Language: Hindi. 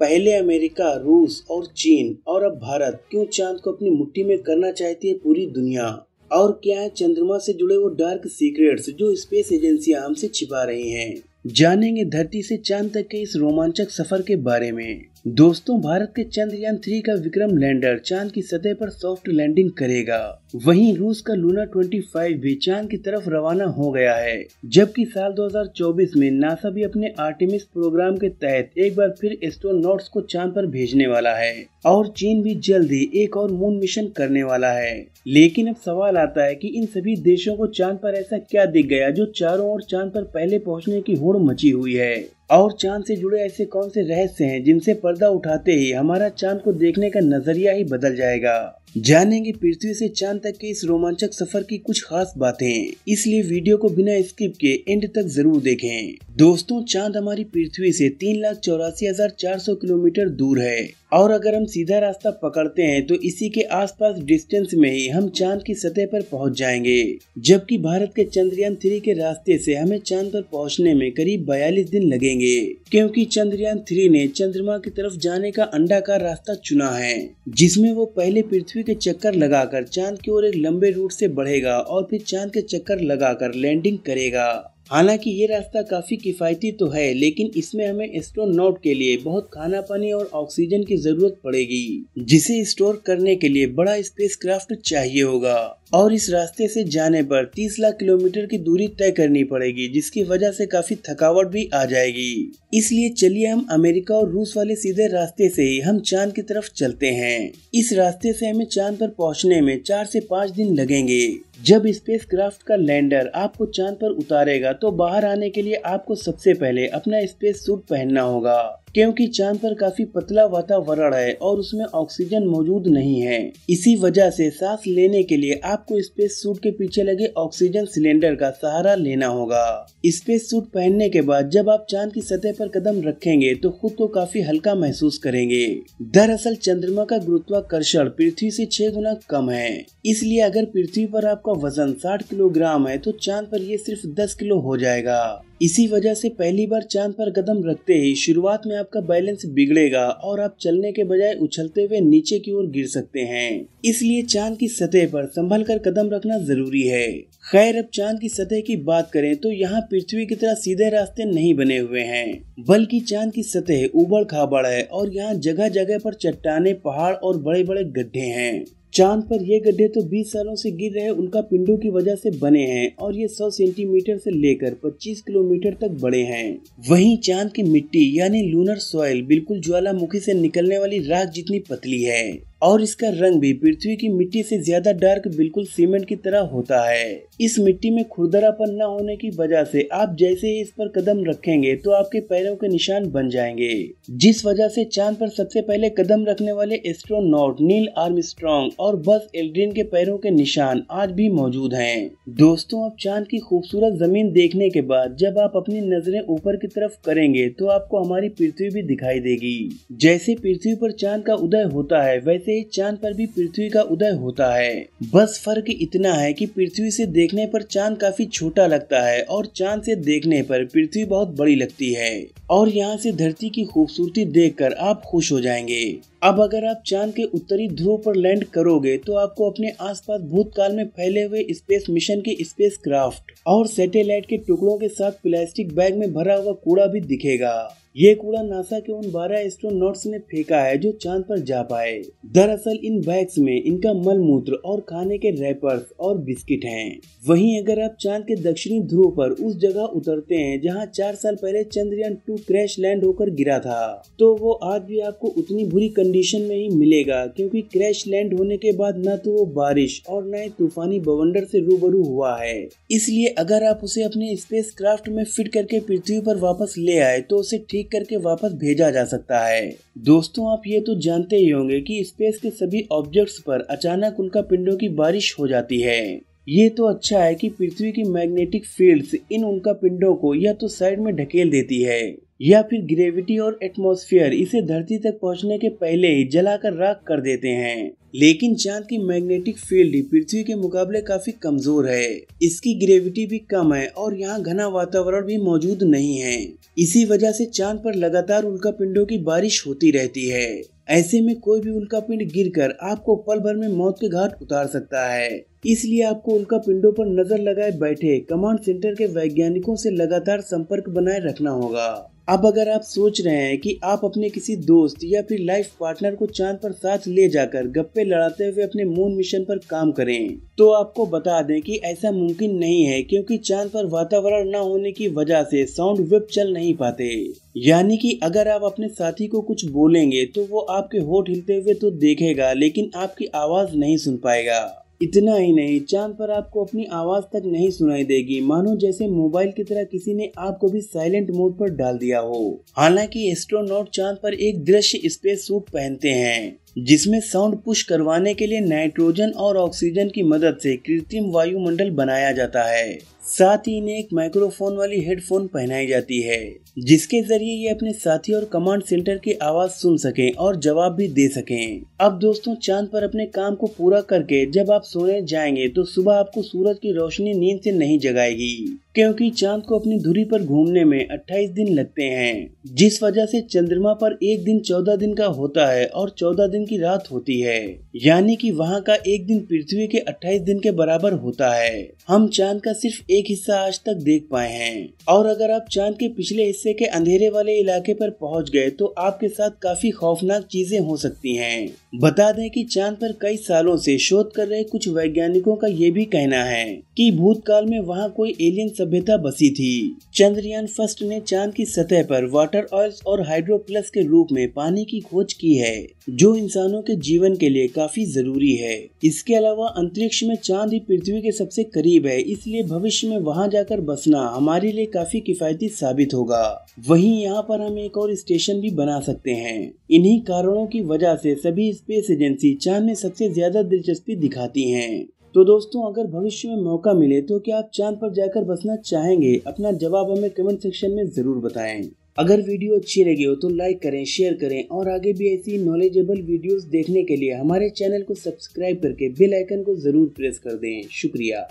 पहले अमेरिका रूस और चीन और अब भारत क्यों चांद को अपनी मुट्ठी में करना चाहती है पूरी दुनिया और क्या है चंद्रमा से जुड़े वो डार्क सीक्रेट्स जो स्पेस एजेंसियां हमसे छिपा रही हैं जानेंगे धरती से चांद तक के इस रोमांचक सफर के बारे में दोस्तों भारत के चंद्रयान थ्री का विक्रम लैंडर चांद की सतह पर सॉफ्ट लैंडिंग करेगा वहीं रूस का लूना 25 भी चांद की तरफ रवाना हो गया है जबकि साल 2024 में नासा भी अपने आर्टिमिस प्रोग्राम के तहत एक बार फिर एस्ट्रोनॉट्स को चांद पर भेजने वाला है और चीन भी जल्द ही एक और मून मिशन करने वाला है लेकिन अब सवाल आता है की इन सभी देशों को चांद पर ऐसा क्या दिख गया जो चारों और चांद पर पहले पहुँचने की होड़ मची हुई है और चांद से जुड़े ऐसे कौन से रहस्य हैं जिनसे पर्दा उठाते ही हमारा चांद को देखने का नजरिया ही बदल जाएगा जानेंगे पृथ्वी से चांद तक के इस रोमांचक सफर की कुछ खास बातें इसलिए वीडियो को बिना स्किप के एंड तक जरूर देखें दोस्तों चांद हमारी पृथ्वी से तीन लाख चौरासी हजार चार सौ किलोमीटर दूर है और अगर हम सीधा रास्ता पकड़ते हैं तो इसी के आसपास डिस्टेंस में ही हम चांद की सतह पर पहुंच जाएंगे जबकि भारत के चंद्रयान थ्री के रास्ते से हमें चांद पर पहुंचने में करीब बयालीस दिन लगेंगे क्योंकि चंद्रयान थ्री ने चंद्रमा की तरफ जाने का अंडाकार रास्ता चुना है जिसमें वो पहले पृथ्वी के चक्कर लगाकर चांद की ओर एक लंबे रूट से बढ़ेगा और फिर चांद के चक्कर लगाकर लैंडिंग करेगा हालांकि ये रास्ता काफ़ी किफ़ायती तो है लेकिन इसमें हमें एस्ट्रोनॉट के लिए बहुत खाना पानी और ऑक्सीजन की ज़रूरत पड़ेगी जिसे स्टोर करने के लिए बड़ा स्पेसक्राफ्ट चाहिए होगा और इस रास्ते से जाने पर 30 लाख किलोमीटर की दूरी तय करनी पड़ेगी जिसकी वजह से काफी थकावट भी आ जाएगी इसलिए चलिए हम अमेरिका और रूस वाले सीधे रास्ते से ही हम चांद की तरफ चलते हैं इस रास्ते से हमें चांद पर पहुंचने में चार से पाँच दिन लगेंगे जब स्पेस क्राफ्ट का लैंडर आपको चांद पर उतारेगा तो बाहर आने के लिए आपको सबसे पहले अपना स्पेस सूट पहनना होगा क्योंकि चांद पर काफी पतला वातावरण है और उसमें ऑक्सीजन मौजूद नहीं है इसी वजह से सांस लेने के लिए आपको स्पेस सूट के पीछे लगे ऑक्सीजन सिलेंडर का सहारा लेना होगा स्पेस सूट पहनने के बाद जब आप चांद की सतह पर कदम रखेंगे तो खुद को काफी हल्का महसूस करेंगे दरअसल चंद्रमा का गुरुत्वाकर्षण पृथ्वी से छह गुना कम है इसलिए अगर पृथ्वी पर आपका वजन साठ किलोग्राम है तो चांद पर ये सिर्फ दस किलो हो जाएगा इसी वजह से पहली बार चांद पर कदम रखते ही शुरुआत में आपका बैलेंस बिगड़ेगा और आप चलने के बजाय उछलते हुए नीचे की ओर गिर सकते हैं इसलिए चांद की सतह पर संभल कर कदम रखना जरूरी है खैर अब चांद की सतह की बात करें तो यहाँ पृथ्वी की तरह सीधे रास्ते नहीं बने हुए हैं बल्कि चांद की सतह उबड़ खाबड़ है और यहाँ जगह जगह पर चट्टाने पहाड़ और बड़े बड़े गड्ढे हैं चांद पर ये गड्ढे तो 20 सालों से गिर रहे उनका पिंडों की वजह से बने हैं और ये 100 सेंटीमीटर से लेकर 25 किलोमीटर तक बड़े हैं वहीं चांद की मिट्टी यानी लूनर सॉइल बिल्कुल ज्वालामुखी से निकलने वाली राख जितनी पतली है और इसका रंग भी पृथ्वी की मिट्टी से ज्यादा डार्क बिल्कुल सीमेंट की तरह होता है इस मिट्टी में खुरदरापन न होने की वजह से आप जैसे ही इस पर कदम रखेंगे तो आपके पैरों के निशान बन जाएंगे जिस वजह से चांद पर सबसे पहले कदम रखने वाले एस्ट्रोनॉट नील आर्मस्ट्रॉन्ग और बस एल्ड्रिन के पैरों के निशान आज भी मौजूद है दोस्तों अब चांद की खूबसूरत जमीन देखने के बाद जब आप अपनी नजरें ऊपर की तरफ करेंगे तो आपको हमारी पृथ्वी भी दिखाई देगी जैसे पृथ्वी पर चांद का उदय होता है वैसे जैसे चांद पर भी पृथ्वी का उदय होता है बस फर्क इतना है कि पृथ्वी से देखने पर चांद काफी छोटा लगता है और चांद से देखने पर पृथ्वी बहुत बड़ी लगती है और यहाँ से धरती की खूबसूरती देखकर आप खुश हो जाएंगे अब अगर आप चांद के उत्तरी ध्रुव पर लैंड करोगे तो आपको अपने आसपास भूतकाल में फैले हुए स्पेस मिशन के स्पेस क्राफ्ट और सैटेलाइट के टुकड़ों के साथ प्लास्टिक बैग में भरा हुआ कूड़ा भी दिखेगा ये कूड़ा नासा के उन 12 एस्ट्रोनॉट्स ने फेंका है जो चांद पर जा पाए दरअसल इन बैग्स में इनका मल मूत्र और खाने के रैपर्स और बिस्किट हैं। वहीं अगर आप चांद के दक्षिणी ध्रुव पर उस जगह उतरते हैं जहां चार साल पहले चंद्रयान टू क्रैश लैंड होकर गिरा था तो वो आज भी आपको उतनी बुरी कंडीशन में ही मिलेगा क्योंकि क्रैश लैंड होने के बाद न तो वो बारिश और न ही तूफानी बवंडर से रूबरू हुआ है इसलिए अगर आप उसे अपने स्पेस में फिट करके पृथ्वी पर वापस ले आए तो उसे ठीक क्लिक करके वापस भेजा जा सकता है दोस्तों आप ये तो जानते ही होंगे कि स्पेस के सभी ऑब्जेक्ट्स पर अचानक उनका पिंडों की बारिश हो जाती है ये तो अच्छा है कि पृथ्वी की मैग्नेटिक फील्ड्स इन उनका पिंडों को या तो साइड में ढकेल देती है या फिर ग्रेविटी और एटमॉस्फेयर इसे धरती तक पहुंचने के पहले ही जलाकर राख कर देते हैं लेकिन चांद की मैग्नेटिक फील्ड पृथ्वी के मुकाबले काफी कमजोर है इसकी ग्रेविटी भी कम है और यहाँ घना वातावरण भी मौजूद नहीं है इसी वजह से चांद पर लगातार उल्का पिंडों की बारिश होती रहती है ऐसे में कोई भी उल्का पिंड गिर कर आपको पल भर में मौत के घाट उतार सकता है इसलिए आपको उल्का पिंडों पर नजर लगाए बैठे कमांड सेंटर के वैज्ञानिकों से लगातार संपर्क बनाए रखना होगा अब अगर आप सोच रहे हैं कि आप अपने किसी दोस्त या फिर लाइफ पार्टनर को चांद पर साथ ले जाकर गप्पे लड़ाते हुए अपने मून मिशन पर काम करें तो आपको बता दें कि ऐसा मुमकिन नहीं है क्योंकि चांद पर वातावरण न होने की वजह से साउंड वेब चल नहीं पाते यानी कि अगर आप अपने साथी को कुछ बोलेंगे तो वो आपके होठ हिलते हुए तो देखेगा लेकिन आपकी आवाज नहीं सुन पाएगा इतना ही नहीं चांद पर आपको अपनी आवाज तक नहीं सुनाई देगी मानो जैसे मोबाइल की तरह किसी ने आपको भी साइलेंट मोड पर डाल दिया हो हालांकि एस्ट्रोनॉट चांद पर एक दृश्य स्पेस सूट पहनते हैं जिसमें साउंड पुश करवाने के लिए नाइट्रोजन और ऑक्सीजन की मदद से कृत्रिम वायुमंडल बनाया जाता है साथ ही इन्हें एक माइक्रोफोन वाली हेडफोन पहनाई जाती है जिसके जरिए ये अपने साथी और कमांड सेंटर की आवाज सुन सके और जवाब भी दे सके अब दोस्तों चांद पर अपने काम को पूरा करके जब आप सोने जाएंगे तो सुबह आपको सूरज की रोशनी नींद से नहीं जगाएगी क्योंकि चांद को अपनी धुरी पर घूमने में 28 दिन लगते हैं जिस वजह से चंद्रमा पर एक दिन 14 दिन का होता है और 14 दिन दिन की रात होती है यानी कि वहाँ का एक दिन पृथ्वी के 28 दिन के बराबर होता है हम चांद का सिर्फ एक हिस्सा आज तक देख पाए हैं और अगर आप चांद के पिछले हिस्से के अंधेरे वाले इलाके पर पहुँच गए तो आपके साथ काफी खौफनाक चीजें हो सकती है बता दें कि चांद पर कई सालों से शोध कर रहे कुछ वैज्ञानिकों का ये भी कहना है कि भूतकाल में वहाँ कोई एलियन सभ्यता बसी थी चंद्रयान फर्स्ट ने चांद की सतह पर वाटर ऑयल्स और हाइड्रो प्लस के रूप में पानी की खोज की है जो इन इंसानों के जीवन के लिए काफी जरूरी है इसके अलावा अंतरिक्ष में चांद ही पृथ्वी के सबसे करीब है इसलिए भविष्य में वहाँ जाकर बसना हमारे लिए काफी किफायती साबित होगा वहीं यहाँ पर हम एक और स्टेशन भी बना सकते हैं इन्हीं कारणों की वजह से सभी स्पेस एजेंसी चांद में सबसे ज्यादा दिलचस्पी दिखाती है तो दोस्तों अगर भविष्य में मौका मिले तो क्या आप चांद पर जाकर बसना चाहेंगे अपना जवाब हमें कमेंट सेक्शन में जरूर बताएं अगर वीडियो अच्छी लगी हो तो लाइक करें शेयर करें और आगे भी ऐसी नॉलेजेबल वीडियोस देखने के लिए हमारे चैनल को सब्सक्राइब करके बेल आइकन को ज़रूर प्रेस कर दें शुक्रिया